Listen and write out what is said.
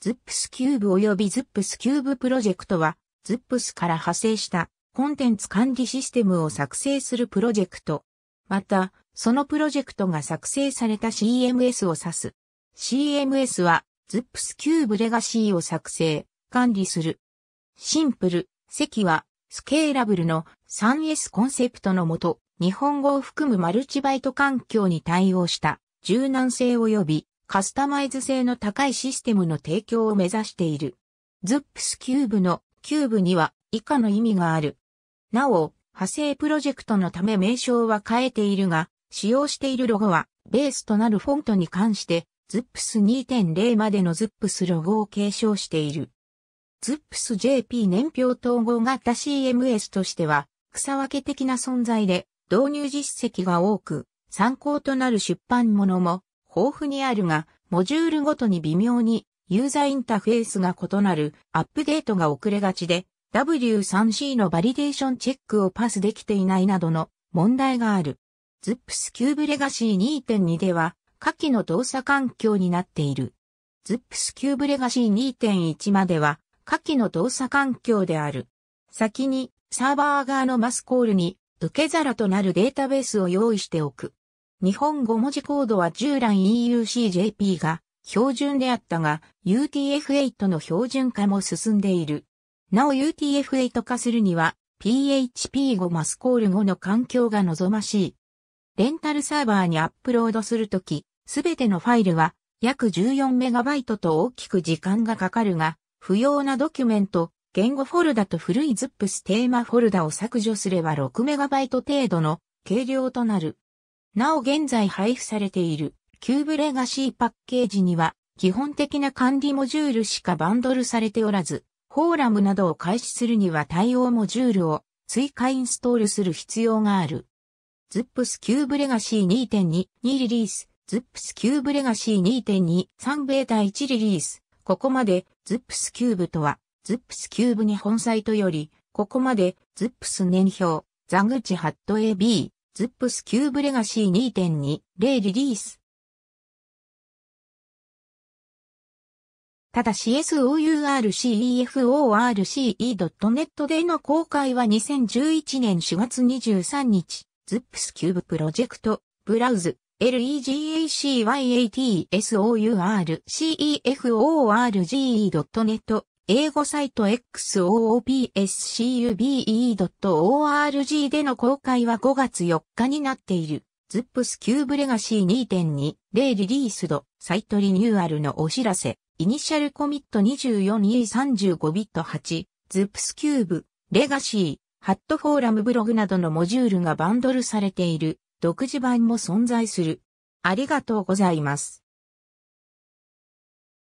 ズップスキューブ及びズップスキューブプロジェクトは、ズップスから派生したコンテンツ管理システムを作成するプロジェクト。また、そのプロジェクトが作成された CMS を指す。CMS は、ズップスキューブレガシーを作成、管理する。シンプル、席は、スケーラブルの 3S コンセプトのもと、日本語を含むマルチバイト環境に対応した柔軟性及びカスタマイズ性の高いシステムの提供を目指している。ズップスキューブのキューブには以下の意味がある。なお、派生プロジェクトのため名称は変えているが、使用しているロゴはベースとなるフォントに関して、ズップス2.0までのズップスロゴを継承している。ズップス JP 年表統合型 CMS としては、草分け的な存在で、導入実績が多く、参考となる出版物も豊富にあるが、モジュールごとに微妙にユーザインターフェースが異なるアップデートが遅れがちで、W3C のバリデーションチェックをパスできていないなどの問題がある。ZIPS Cube l ブレガシー2.2では、下記の動作環境になっている。ZIPS Cube l ブレガシー2.1までは、下記の動作環境である。先に、サーバー側のマスコールに、受け皿となるデータベースを用意しておく。日本語文字コードは従来 EUCJP が標準であったが、UTF-8 の標準化も進んでいる。なお UTF-8 化するには、PHP5 マスコール5の環境が望ましい。レンタルサーバーにアップロードするとき、すべてのファイルは約 14MB と大きく時間がかかるが、不要なドキュメント、言語フォルダと古い ZIPS テーマフォルダを削除すれば 6MB 程度の軽量となる。なお現在配布されている、キューブレガシーパッケージには、基本的な管理モジュールしかバンドルされておらず、フォーラムなどを開始するには対応モジュールを追加インストールする必要がある。ZIPS キューブレガシー2.2、2リリース、ZIPS キューブレガシー2.2、3ベータ1リリース。ここまで ZIPS キューブとは、ZIPS キューブ日本サイトより、ここまで ZIPS 年表、ザグチハット AB、ズップスキューブレガシー2.2、0リリース。ただし SOURCEFORCE.net での公開は2011年4月23日、ズップスキューブプロジェクト、ブラウズ、legacyatsourcefore.net 英語サイト xoopscube.org での公開は5月4日になっている。ズップスキューブレガシー2.2、0リリースド、サイトリニューアルのお知らせ、イニシャルコミット 24E35 ビット8、ズップスキューブ、レガシー、ハットフォーラムブログなどのモジュールがバンドルされている、独自版も存在する。ありがとうございます。